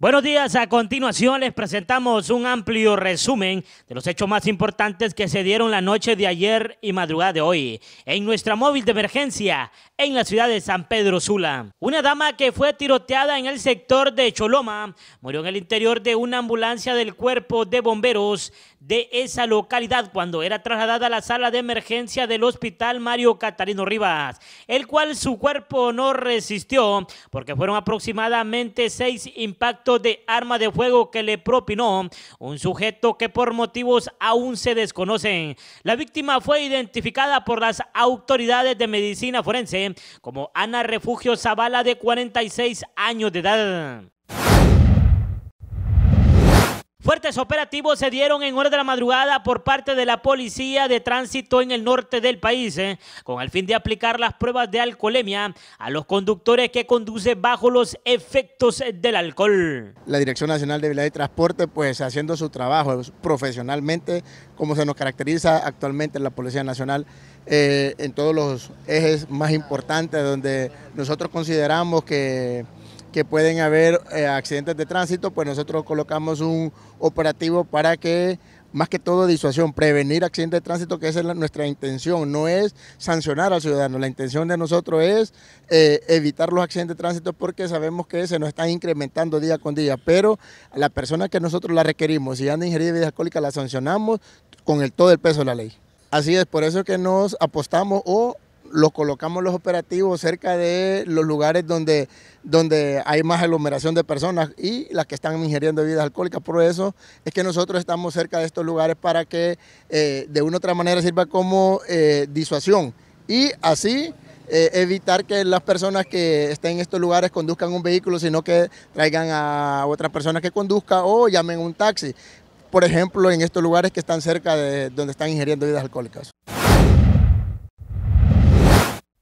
Buenos días, a continuación les presentamos un amplio resumen de los hechos más importantes que se dieron la noche de ayer y madrugada de hoy en nuestra móvil de emergencia en la ciudad de San Pedro Sula. Una dama que fue tiroteada en el sector de Choloma murió en el interior de una ambulancia del cuerpo de bomberos de esa localidad cuando era trasladada a la sala de emergencia del hospital Mario Catarino Rivas, el cual su cuerpo no resistió porque fueron aproximadamente seis impactos de arma de fuego que le propinó un sujeto que por motivos aún se desconocen. La víctima fue identificada por las autoridades de medicina forense como Ana Refugio Zavala de 46 años de edad. Fuertes operativos se dieron en hora de la madrugada por parte de la policía de tránsito en el norte del país, eh, con el fin de aplicar las pruebas de alcoholemia a los conductores que conduce bajo los efectos del alcohol. La Dirección Nacional de Vialidad y Transporte, pues haciendo su trabajo profesionalmente, como se nos caracteriza actualmente en la Policía Nacional, eh, en todos los ejes más importantes donde nosotros consideramos que que pueden haber eh, accidentes de tránsito, pues nosotros colocamos un operativo para que, más que todo, disuasión, prevenir accidentes de tránsito, que esa es nuestra intención, no es sancionar al ciudadano, la intención de nosotros es eh, evitar los accidentes de tránsito porque sabemos que se nos están incrementando día con día, pero a la persona que nosotros la requerimos, si anda ingerida bebida alcohólica, la sancionamos con el, todo el peso de la ley. Así es, por eso que nos apostamos o los colocamos los operativos cerca de los lugares donde, donde hay más aglomeración de personas y las que están ingiriendo bebidas alcohólicas. Por eso es que nosotros estamos cerca de estos lugares para que eh, de una u otra manera sirva como eh, disuasión y así eh, evitar que las personas que estén en estos lugares conduzcan un vehículo, sino que traigan a otra persona que conduzca o llamen un taxi. Por ejemplo, en estos lugares que están cerca de donde están ingiriendo bebidas alcohólicas.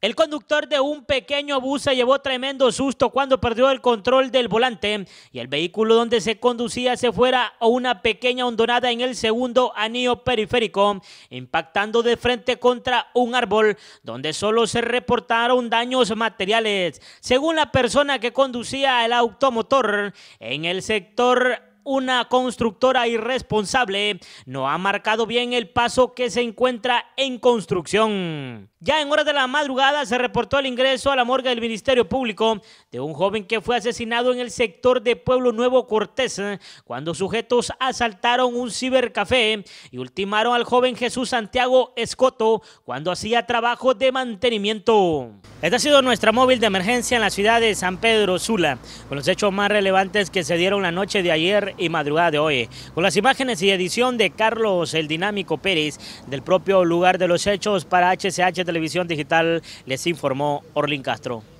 El conductor de un pequeño bus se llevó tremendo susto cuando perdió el control del volante y el vehículo donde se conducía se fuera a una pequeña hondonada en el segundo anillo periférico, impactando de frente contra un árbol donde solo se reportaron daños materiales. Según la persona que conducía el automotor, en el sector una constructora irresponsable no ha marcado bien el paso que se encuentra en construcción. Ya en horas de la madrugada se reportó el ingreso a la morgue del Ministerio Público de un joven que fue asesinado en el sector de Pueblo Nuevo Cortés cuando sujetos asaltaron un cibercafé y ultimaron al joven Jesús Santiago Escoto cuando hacía trabajo de mantenimiento. Esta ha sido nuestra móvil de emergencia en la ciudad de San Pedro Sula, con los hechos más relevantes que se dieron la noche de ayer y madrugada de hoy. Con las imágenes y edición de Carlos el Dinámico Pérez del propio lugar de los hechos para HCH Televisión Digital les informó Orlin Castro.